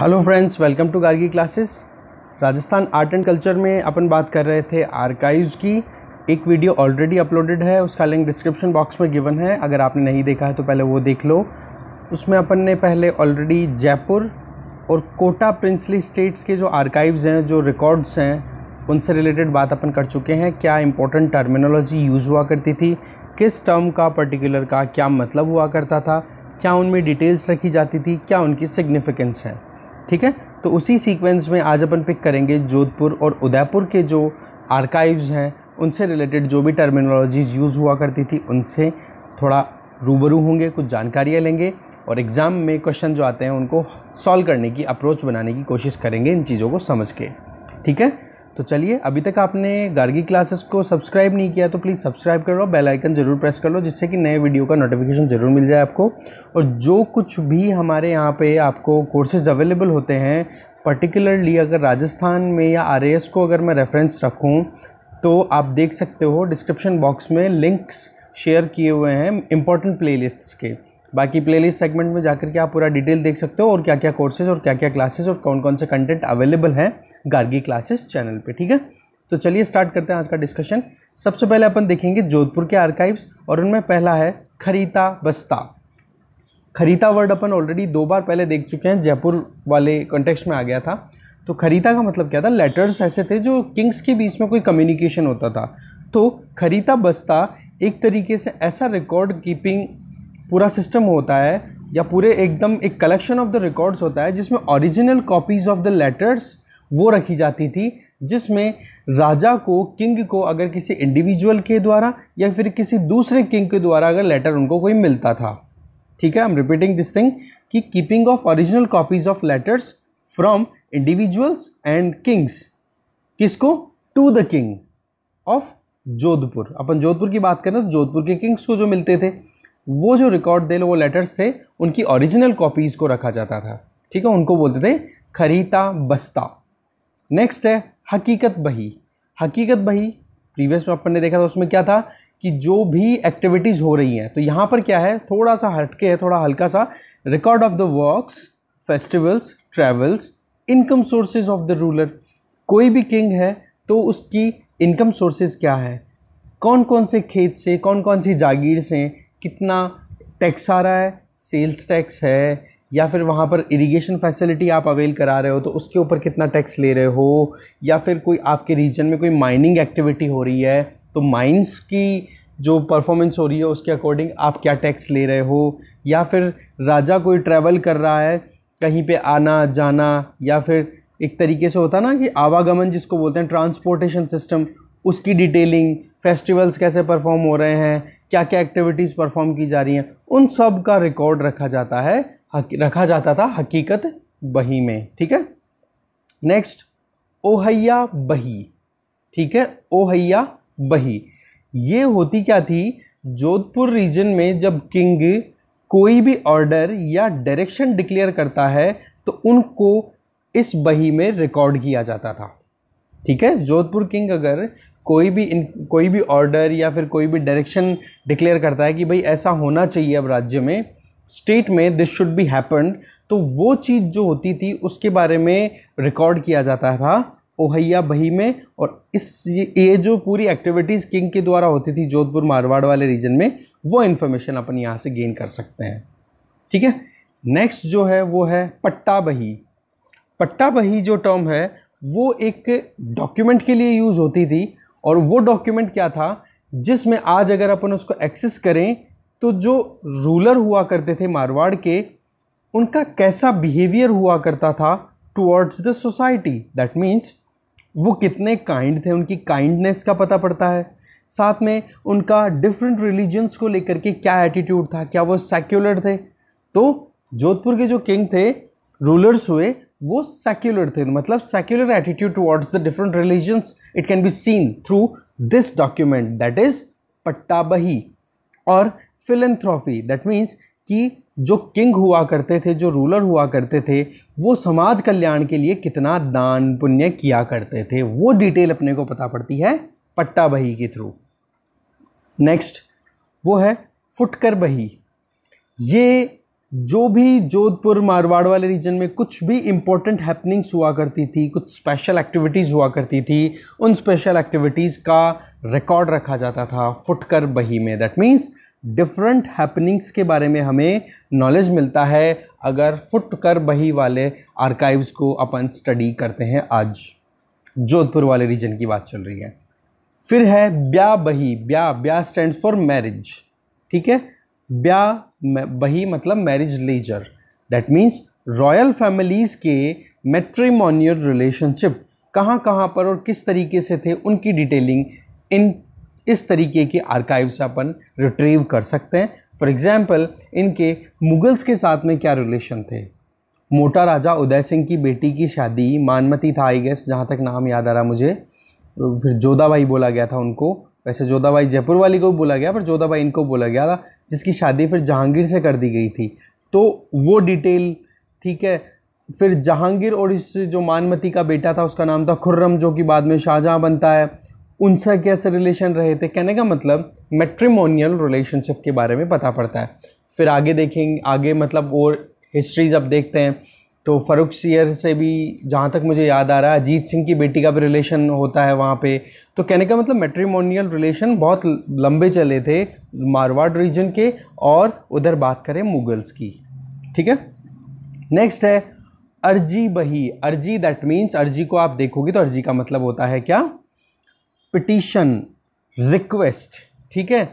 hello friends welcome to Gargi classes Rajasthan art and culture में अपन बात कर रहे थे आर्काइव्स की एक वीडियो ऑलरेडी अपलोडेड है उसका लिंक डिस्क्रिप्शन बॉक्स में गिवन है अगर आपने नहीं देखा है तो पहले वो देख लो उसमें अपन ने पहले ऑलरेडी जयपुर और कोटा प्रिंसली स्टेट्स के जो आर्काइव्स हैं जो रिकॉर्ड्स हैं उनसे रिलेटेड बात अपन कर चुके हैं क्या इंपॉर्टेंट टर्मिनोलॉजी यूज़ हुआ करती थी किस टर्म का पर्टिकुलर का क्या मतलब हुआ करता था क्या उनमें डिटेल्स रखी जाती थी क्या उनकी सिग्निफिकेंस है ठीक है तो उसी सीक्वेंस में आज अपन पिक करेंगे जोधपुर और उदयपुर के जो आर्काइव्स हैं उनसे रिलेटेड जो भी टर्मिनोलॉजीज़ यूज़ हुआ करती थी उनसे थोड़ा रूबरू होंगे कुछ जानकारियाँ लेंगे और एग्ज़ाम में क्वेश्चन जो आते हैं उनको सॉल्व करने की अप्रोच बनाने की कोशिश करेंगे इन चीज़ों को समझ के ठीक है तो चलिए अभी तक आपने गार्गी क्लासेस को सब्सक्राइब नहीं किया तो प्लीज़ सब्सक्राइब कर लो बेल आइकन ज़रूर प्रेस कर लो जिससे कि नए वीडियो का नोटिफिकेशन ज़रूर मिल जाए आपको और जो कुछ भी हमारे यहाँ पे आपको कोर्सेज अवेलेबल होते हैं पर्टिकुलरली अगर राजस्थान में या आर को अगर मैं रेफरेंस रखूँ तो आप देख सकते हो डिस्क्रिप्शन बॉक्स में लिंक्स शेयर किए हुए हैं इंपॉर्टेंट प्ले के बाकी प्लेलिस्ट सेगमेंट में जाकर के आप पूरा डिटेल देख सकते हो और क्या क्या कोर्सेज और क्या क्या क्लासेस और कौन कौन से कंटेंट अवेलेबल है गार्गी क्लासेस चैनल पे ठीक है तो चलिए स्टार्ट करते हैं आज का डिस्कशन सबसे पहले अपन देखेंगे जोधपुर के आर्काइव्स और उनमें पहला है खरीता बस्ता खरीता वर्ड अपन ऑलरेडी दो बार पहले देख चुके हैं जयपुर वाले कॉन्टेक्स्ट में आ गया था तो खरीता का मतलब क्या था लेटर्स ऐसे थे जो किंग्स के बीच में कोई कम्युनिकेशन होता था तो खरीता बस्ता एक तरीके से ऐसा रिकॉर्ड कीपिंग पूरा सिस्टम होता है या पूरे एकदम एक कलेक्शन ऑफ द रिकॉर्ड्स होता है जिसमें original copies of the letters वो रखी जाती थी जिसमें राजा को किंग को अगर किसी इंडिविजुअल के द्वारा या फिर किसी दूसरे किंग के द्वारा अगर लेटर उनको कोई मिलता था ठीक है I am repeating this thing कि keeping of original copies of letters from individuals and kings किसको to the king of Jodhpur अपन जोधपुर की बात करें तो जोधपुर के किंग्स को जो मिलते थे वो जो रिकॉर्ड दे वो लेटर्स थे उनकी ओरिजिनल कॉपीज़ को रखा जाता था ठीक है उनको बोलते थे खरीता बस्ता नेक्स्ट है हकीकत बही हकीकत बही प्रीवियस में अपन ने देखा था उसमें क्या था कि जो भी एक्टिविटीज़ हो रही हैं तो यहाँ पर क्या है थोड़ा सा हटके है थोड़ा हल्का सा record of the works festivals travels income sources of the ruler कोई भी किंग है तो उसकी इनकम सोर्सेज क्या है कौन कौन से खेत से कौन कौन सी जागीर से कितना टैक्स आ रहा है सेल्स टैक्स है या फिर वहाँ पर इरिगेशन फैसिलिटी आप अवेल करा रहे हो तो उसके ऊपर कितना टैक्स ले रहे हो या फिर कोई आपके रीजन में कोई माइनिंग एक्टिविटी हो रही है तो माइंस की जो परफॉर्मेंस हो रही है उसके अकॉर्डिंग आप क्या टैक्स ले रहे हो या फिर राजा कोई ट्रैवल कर रहा है कहीं पे आना जाना या फिर एक तरीके से होता ना कि आवागमन जिसको बोलते हैं ट्रांसपोर्टेशन सिस्टम उसकी डिटेलिंग फेस्टिवल्स कैसे परफॉर्म हो रहे हैं क्या क्या एक्टिविटीज़ परफॉर्म की जा रही हैं उन सब का रिकॉर्ड रखा जाता है रखा जाता था हकीकत बही में ठीक है नेक्स्ट ओहैया बही ठीक है ओहैया बही ये होती क्या थी जोधपुर रीजन में जब किंग कोई भी ऑर्डर या डायरेक्शन डिक्लेयर करता है तो उनको इस बही में रिकॉर्ड किया जाता था ठीक है जोधपुर किंग अगर कोई भी इन कोई भी ऑर्डर या फिर कोई भी डायरेक्शन डिक्लेयर करता है कि भाई ऐसा होना चाहिए अब राज्य में स्टेट में दिस शुड बी हैपन्ड तो वो चीज़ जो होती थी उसके बारे में रिकॉर्ड किया जाता था ओहैया बही में और इस ये जो पूरी एक्टिविटीज़ किंग के द्वारा होती थी जोधपुर मारवाड़ वाले रीजन में वो इन्फॉर्मेशन अपन यहाँ से गेन कर सकते हैं ठीक है नेक्स्ट जो है वो है पट्टा बही पट्टा बही जो टर्म है वो एक डॉक्यूमेंट के लिए यूज़ होती थी और वो डॉक्यूमेंट क्या था जिसमें आज अगर अपन उसको एक्सेस करें तो जो रूलर हुआ करते थे मारवाड़ के उनका कैसा बिहेवियर हुआ करता था towards the society that means वो कितने काइंड थे उनकी काइंडनेस का पता पड़ता है साथ में उनका डिफरेंट रिलीजन्स को लेकर के क्या एटीट्यूड था क्या वो सेक्युलर थे तो जोधपुर के जो किंग थे रूलर्स हुए वो सेक्युलर थे मतलब secular attitude towards the different religions it can be seen through this document that is पट्टाबही और फिलेंथ्रॉफी दैट मीन्स कि जो किंग हुआ करते थे जो रूलर हुआ करते थे वो समाज कल्याण के लिए कितना दान पुण्य किया करते थे वो डिटेल अपने को पता पड़ती है पट्टा बही के थ्रू नेक्स्ट वो है फुटकर बही ये जो भी जोधपुर मारवाड़ वाले रीजन में कुछ भी इम्पोर्टेंट हैपनिंग्स हुआ करती थी कुछ स्पेशल एक्टिविटीज़ हुआ करती थी उन स्पेशल एक्टिविटीज़ का रिकॉर्ड रखा जाता था फुटकर बही में दैट मीन्स डिफरेंट हैपनिंग्स के बारे में हमें नॉलेज मिलता है अगर फुटकर बही वाले आर्काइव्स को अपन स्टडी करते हैं आज जोधपुर वाले रीजन की बात चल रही है फिर है ब्या बही ब्या ब्या स्टैंड फॉर मैरिज ठीक है ब्या बही मतलब marriage ledger that means royal families के मेट्रीमोनियल रिलेशनशिप कहाँ कहाँ पर और किस तरीके से थे उनकी डिटेलिंग इन इस तरीके के आर्काइव से अपन रिट्रीव कर सकते हैं फॉर एग्ज़ाम्पल इनके मुगल्स के साथ में क्या रिलेशन थे मोटा राजा उदय सिंह की बेटी की शादी मानमती था आई गेस जहाँ तक नाम याद आ रहा मुझे फिर जोधाबाई बोला गया था उनको वैसे जोधाबाई जयपुर वाली को बोला गया पर जोधाबाई इनको बोला गया था जिसकी शादी फिर जहांगीर से कर दी गई थी तो वो डिटेल ठीक है फिर जहांगीर और इस जो मानमती का बेटा था उसका नाम था खुर्रम जो कि बाद में शाहजहाँ बनता है उनसे कैसे रिलेशन रहे थे कहने का मतलब मेट्रीमोनियल रिलेशनशिप के बारे में पता पड़ता है फिर आगे देखेंगे आगे मतलब और हिस्ट्री जब देखते हैं तो फरुख सियर से भी जहाँ तक मुझे याद आ रहा है अजीत सिंह की बेटी का भी रिलेशन होता है वहाँ पे तो कहने का मतलब मेट्रीमोनियल रिलेशन बहुत लंबे चले थे मारवाड़ रीजन के और उधर बात करें मुगल्स की ठीक है नेक्स्ट है अर्जी बही अर्जी दैट मीन्स अर्जी को आप देखोगे तो अर्जी का मतलब होता है क्या पिटिशन रिक्वेस्ट ठीक है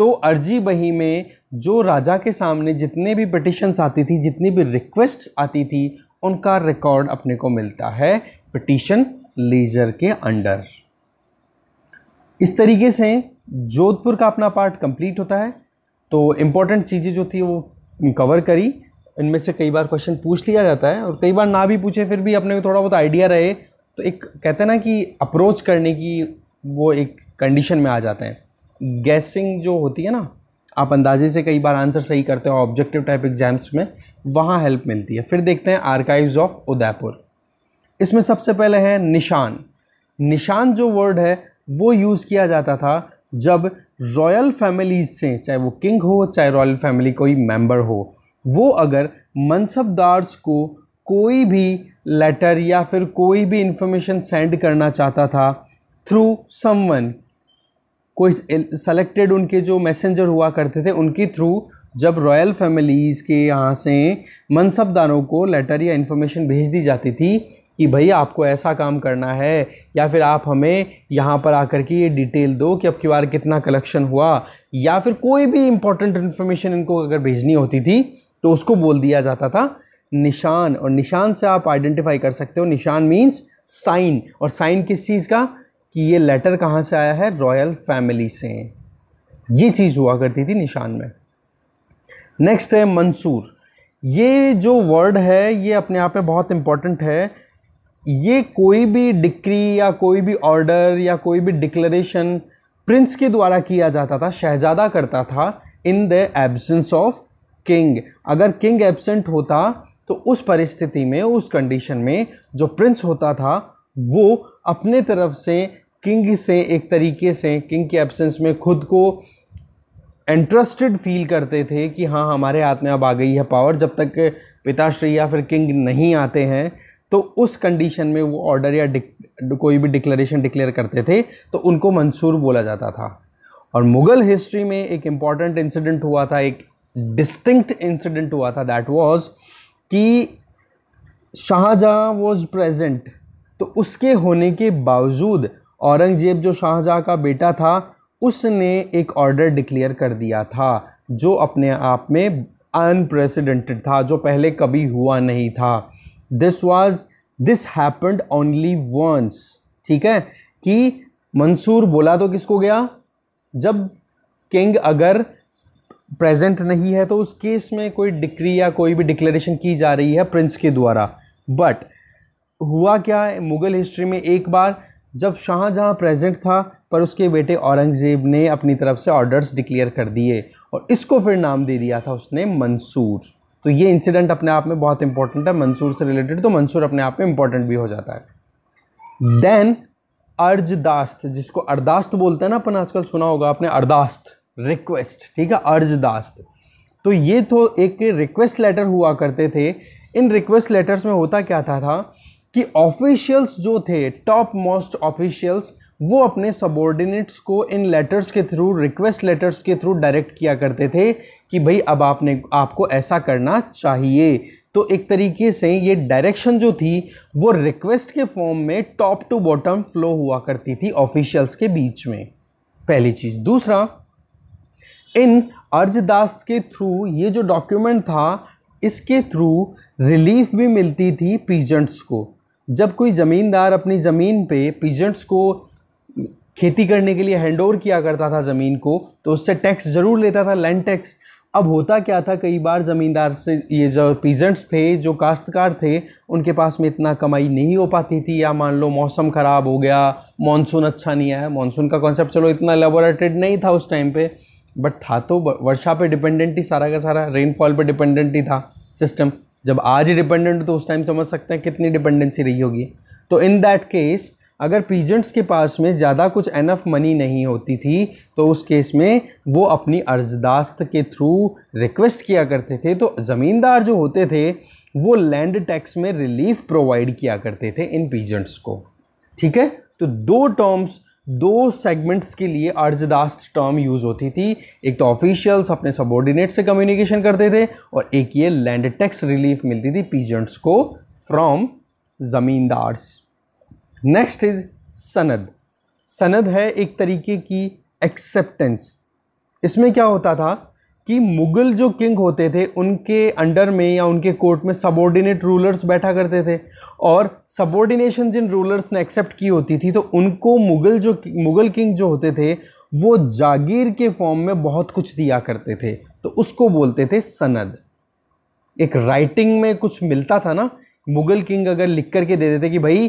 तो अर्जी बही में जो राजा के सामने जितने भी पटिशन्स आती थी जितनी भी रिक्वेस्ट आती थी उनका रिकॉर्ड अपने को मिलता है पटिशन लेजर के अंडर इस तरीके से जोधपुर का अपना पार्ट कंप्लीट होता है तो इम्पोर्टेंट चीज़ें जो थी वो कवर करी इनमें से कई बार क्वेश्चन पूछ लिया जाता है और कई बार ना भी पूछे फिर भी अपने को थोड़ा बहुत आइडिया रहे तो एक कहते हैं ना कि अप्रोच करने की वो एक कंडीशन में आ जाते हैं गैसिंग जो होती है ना आप अंदाजे से कई बार आंसर सही करते हो ऑब्जेक्टिव टाइप एग्जाम्स में वहाँ हेल्प मिलती है फिर देखते हैं आर्काइव्स ऑफ उदयपुर इसमें सबसे पहले है निशान निशान जो वर्ड है वो यूज़ किया जाता था जब रॉयल फैमिलीज से चाहे वो किंग हो चाहे रॉयल फैमिली कोई मेंबर हो वो अगर मनसबदार्स को कोई भी लेटर या फिर कोई भी इंफॉर्मेशन सेंड करना चाहता था थ्रू समवन कोई सेलेक्टेड उनके जो मैसेंजर हुआ करते थे उनके थ्रू जब रॉयल फैमिलीज़ के यहाँ से मनसबदारों को लेटर या इन्फॉर्मेशन भेज दी जाती थी कि भाई आपको ऐसा काम करना है या फिर आप हमें यहाँ पर आकर के ये डिटेल दो कि अब की बार कितना कलेक्शन हुआ या फिर कोई भी इम्पोर्टेंट इन्फॉर्मेशन इनको अगर भेजनी होती थी तो उसको बोल दिया जाता था निशान और निशान से आप आइडेंटिफाई कर सकते हो निशान मीन्स साइन और साइन किस चीज़ का कि ये लेटर कहाँ से आया है रॉयल फैमिली से ये चीज़ हुआ करती थी निशान में नेक्स्ट है मंसूर ये जो वर्ड है ये अपने आप में बहुत इम्पॉर्टेंट है ये कोई भी डिक्री या कोई भी ऑर्डर या कोई भी डिक्लेरेशन प्रिंस के द्वारा किया जाता था शहजादा करता था in the absence of king अगर किंग एबसेंट होता तो उस परिस्थिति में उस कंडीशन में जो प्रिंस होता था वो अपने तरफ से किंग से एक तरीके से किंग के एब्सेंस में खुद को इंटरेस्टेड फील करते थे कि हाँ हमारे हाथ में अब आ गई है पावर जब तक पिताश्री या फिर किंग नहीं आते हैं तो उस कंडीशन में वो ऑर्डर या कोई भी डिक्लेरेशन डिक्लेयर करते थे तो उनको मंसूर बोला जाता था और मुग़ल हिस्ट्री में एक इम्पॉर्टेंट इंसिडेंट हुआ था एक डिस्टिंक्ट इंसिडेंट हुआ था दैट वाज कि शाहजहाँ वाज प्रेजेंट तो उसके होने के बावजूद औरंगजेब जो शाहजहाँ का बेटा था उसने एक ऑर्डर डिक्लेयर कर दिया था जो अपने आप में अनप्रेसिडेंटेड था जो पहले कभी हुआ नहीं था this was this happened only once ठीक है कि मंसूर बोला तो किसको गया जब किंग अगर प्रेजेंट नहीं है तो उस केस में कोई डिक्री या कोई भी डिक्लेरेशन की जा रही है प्रिंस के द्वारा बट हुआ क्या है मुग़ल हिस्ट्री में एक बार जब शाहजहाँ प्रेजेंट था पर उसके बेटे औरंगज़ेब ने अपनी तरफ से ऑर्डर्स डिक्लेयर कर दिए और इसको फिर नाम दे दिया था उसने मंसूर तो ये इंसिडेंट अपने आप में बहुत इंपॉर्टेंट है मंसूर से रिलेटेड तो मंसूर अपने आप में इंपॉर्टेंट भी हो जाता है देन अर्जदास्त जिसको अर्दास्त बोलते हैं ना अपन आजकल सुना होगा आपने अर्दास्त रिक्वेस्ट ठीक है अर्जदास्त तो ये तो एक रिक्वेस्ट लेटर हुआ करते थे इन रिक्वेस्ट लेटर्स में होता क्या था, था कि ऑफिशियल्स जो थे टॉप मोस्ट ऑफिशियल्स वो अपने सबॉर्डिनेट्स को इन लेटर्स के थ्रू रिक्वेस्ट लेटर्स के थ्रू डायरेक्ट किया करते थे कि भाई अब आपने आपको ऐसा करना चाहिए तो एक तरीके से ये डायरेक्शन जो थी वो रिक्वेस्ट के फॉर्म में टॉप टू बॉटम फ्लो हुआ करती थी ऑफिशियल्स के बीच में पहली चीज़ दूसरा इन अर्जदास के थ्रू ये जो डॉक्यूमेंट था इसके थ्रू रिलीफ भी मिलती थी पीजेंट्स को जब कोई ज़मींदार अपनी ज़मीन पे पीजेंट्स को खेती करने के लिए हैंड ओवर किया करता था ज़मीन को तो उससे टैक्स ज़रूर लेता था लैंड टैक्स अब होता क्या था कई बार ज़मींदार से ये जो पीजेंट्स थे जो काश्तकार थे उनके पास में इतना कमाई नहीं हो पाती थी या मान लो मौसम ख़राब हो गया मानसून अच्छा नहीं आया मानसून का कॉन्सेप्ट चलो इतना लेबोरेटेड नहीं था उस टाइम पे बट था तो वर्षा पे डिपेंडेंट ही सारा का सारा रेनफॉल पे डिपेंडेंट ही था सिस्टम जब आज ही डिपेंडेंट तो उस टाइम समझ सकते हैं कितनी डिपेंडेंसी रही होगी तो इन दैट केस अगर पीजेंट्स के पास में ज़्यादा कुछ एनफ मनी नहीं होती थी तो उस केस में वो अपनी अर्जदास्त के थ्रू रिक्वेस्ट किया करते थे तो ज़मींदार जो होते थे वो लैंड टैक्स में रिलीफ प्रोवाइड किया करते थे इन पीजेंट्स को ठीक है तो दो टर्म्स दो सेगमेंट्स के लिए अर्जदास्त टर्म यूज़ होती थी एक तो ऑफिशियल्स अपने सबॉर्डिनेट से कम्युनिकेशन करते थे और एक ये लैंड टैक्स रिलीफ मिलती थी पीजेंट्स को फ्रॉम ज़मींदार्स नेक्स्ट इज सनद सनद है एक तरीके की एक्सेप्टेंस इसमें क्या होता था कि मुग़ल जो किंग होते थे उनके अंडर में या उनके कोर्ट में सबॉर्डिनेट रूलर्स बैठा करते थे और सबॉर्डिनेशन जिन रूलर्स ने एक्सेप्ट की होती थी तो उनको मुग़ल जो मुग़ल किंग जो होते थे वो जागीर के फॉर्म में बहुत कुछ दिया करते थे तो उसको बोलते थे सनद एक राइटिंग में कुछ मिलता था ना मुग़ल किंग अगर लिख करके दे देते कि भाई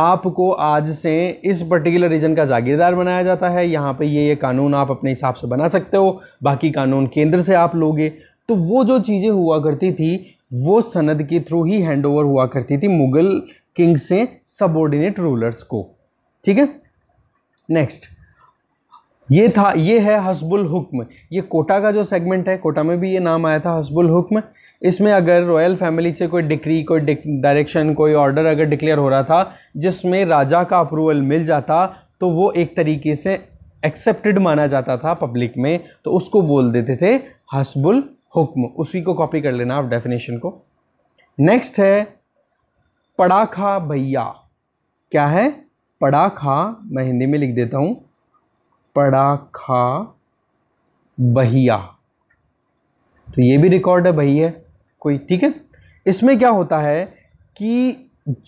आपको आज से इस पर्टिकुलर रीजन का जागीरदार बनाया जाता है यहाँ पे ये ये कानून आप अपने हिसाब से बना सकते हो बाकी कानून केंद्र से आप लोगे तो वो जो चीज़ें हुआ करती थी वो सनद के थ्रू ही हैंडओवर हुआ करती थी मुगल किंग से सबॉर्डिनेट रूलर्स को ठीक है नेक्स्ट ये था ये है हसबुल हुक्म ये कोटा का जो सेगमेंट है कोटा में भी ये नाम आया था हसबुल हुक्म इसमें अगर रॉयल फैमिली से कोई डिक्री कोई डायरेक्शन कोई ऑर्डर अगर डिक्लेयर हो रहा था जिसमें राजा का अप्रूवल मिल जाता तो वो एक तरीके से एक्सेप्टेड माना जाता था पब्लिक में तो उसको बोल देते थे हसबुल हुक्म उसी को कॉपी कर लेना आप डेफिनेशन को नेक्स्ट है पड़ाखा भैया क्या है पड़ाखा मैं हिंदी में लिख देता हूँ पड़ाखा बहिया तो ये भी रिकॉर्ड है भैया कोई ठीक है इसमें क्या होता है कि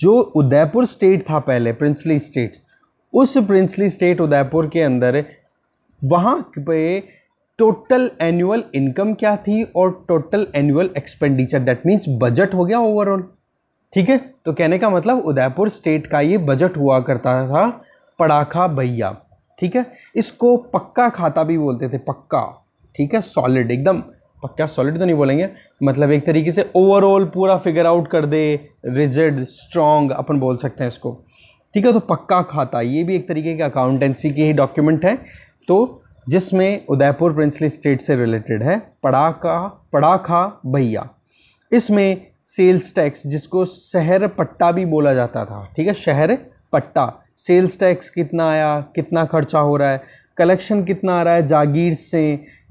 जो उदयपुर स्टेट था पहले प्रिंसली स्टेट उस प्रिंसली स्टेट उदयपुर के अंदर वहाँ पे टोटल एनुअल इनकम क्या थी और total annual expenditure that means budget हो गया ओवरऑल ठीक है तो कहने का मतलब उदयपुर स्टेट का ये बजट हुआ करता था पड़ाखा भैया ठीक है इसको पक्का खाता भी बोलते थे पक्का ठीक है सॉलिड एकदम पक्का सॉलिड तो नहीं बोलेंगे मतलब एक तरीके से ओवरऑल पूरा फिगर आउट कर दे रिजिड स्ट्रॉन्ग अपन बोल सकते हैं इसको ठीक है तो पक्का खाता ये भी एक तरीके का अकाउंटेंसी की ही डॉक्यूमेंट है तो जिसमें उदयपुर प्रिंसली स्टेट से रिलेटेड है पड़ाका पड़ाखा भैया इसमें सेल्स टैक्स जिसको शहर पट्टा भी बोला जाता था ठीक है शहर पट्टा सेल्स टैक्स कितना आया कितना खर्चा हो रहा है कलेक्शन कितना आ रहा है जागीर से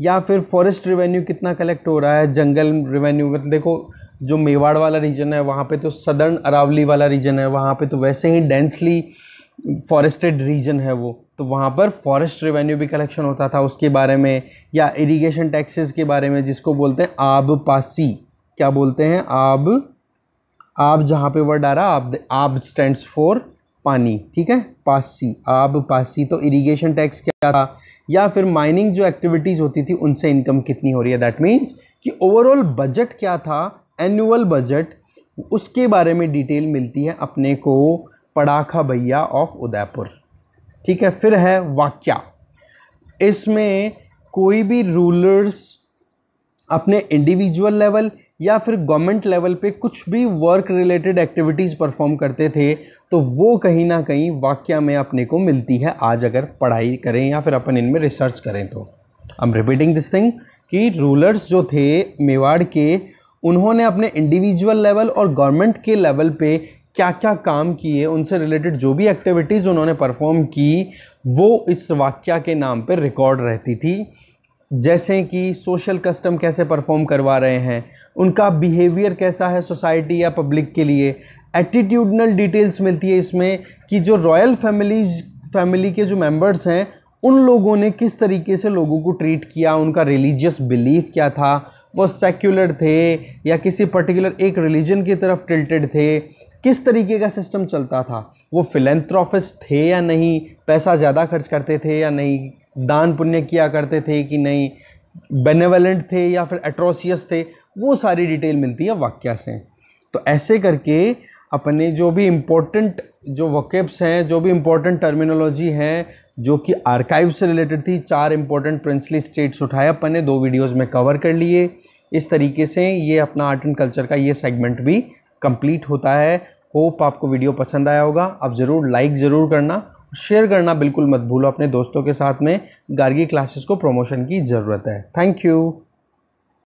या फिर फॉरेस्ट रेवेन्यू कितना कलेक्ट हो रहा है जंगल रेवेन्यू मतलब देखो जो मेवाड़ वाला रीजन है वहाँ पे तो सदर्न अरावली वाला रीजन है वहाँ पे तो वैसे ही डेंसली फॉरेस्टेड रीजन है वो तो वहाँ पर फॉरेस्ट रेवेन्यू भी कलेक्शन होता था उसके बारे में या इरीगेशन टैक्सेस के बारे में जिसको बोलते हैं आब पासी क्या बोलते हैं आब आब जहाँ पे वर्ड आ रहा आब आब स्टैंड्स फॉर पानी ठीक है पासी आब पासी तो इरिगेशन टैक्स क्या था या फिर माइनिंग जो एक्टिविटीज़ होती थी उनसे इनकम कितनी हो रही है दैट मीन्स कि ओवरऑल बजट क्या था एनुअल बजट उसके बारे में डिटेल मिलती है अपने को पड़ाखा भैया ऑफ उदयपुर ठीक है फिर है वाक्य इसमें कोई भी रूलर्स अपने इंडिविजुअल लेवल या फिर गवर्नमेंट लेवल पे कुछ भी वर्क रिलेटेड एक्टिविटीज़ परफॉर्म करते थे तो वो कहीं ना कहीं वाक्य में अपने को मिलती है आज अगर पढ़ाई करें या फिर अपन इनमें रिसर्च करें तो I am repeating this thing कि रूलर्स जो थे मेवाड़ के उन्होंने अपने इंडिविजुअल लेवल और गवर्नमेंट के लेवल पे क्या क्या काम किए उनसे रिलेटेड जो भी एक्टिविटीज़ उन्होंने परफॉर्म की वो इस वाक्य के नाम पर रिकॉर्ड रहती थी जैसे कि सोशल कस्टम कैसे परफॉर्म करवा रहे हैं उनका बिहेवियर कैसा है सोसाइटी या पब्लिक के लिए एटीट्यूडनल डिटेल्स मिलती है इसमें कि जो रॉयल फैमिलीज फैमिली के जो मेंबर्स हैं उन लोगों ने किस तरीके से लोगों को ट्रीट किया उनका रिलीजियस बिलीफ क्या था वो सेक्युलर थे या किसी पर्टिकुलर एक रिलीजन की तरफ टिल्टेड थे किस तरीके का सिस्टम चलता था वो फिलेंथ्रॉफिस थे या नहीं पैसा ज़्यादा खर्च करते थे या नहीं दान पुण्य किया करते थे कि नहीं बेनेवेलेंट थे या फिर एट्रोसियस थे वो सारी डिटेल मिलती है वाक्या से तो ऐसे करके अपने जो भी इम्पोर्टेंट जो वकेब्स हैं जो भी इम्पोर्टेंट टर्मिनोलॉजी हैं जो कि आर्काइव से रिलेटेड थी चार इम्पोर्टेंट प्रिंसली स्टेट्स उठाए अपन ने दो वीडियोस में कवर कर लिए इस तरीके से ये अपना आर्ट एंड कल्चर का ये सेगमेंट भी कंप्लीट होता है होप आपको वीडियो पसंद आया होगा आप ज़रूर लाइक ज़रूर करना शेयर करना बिल्कुल मत भूलो अपने दोस्तों के साथ में गार्गी क्लासेस को प्रमोशन की ज़रूरत है थैंक यू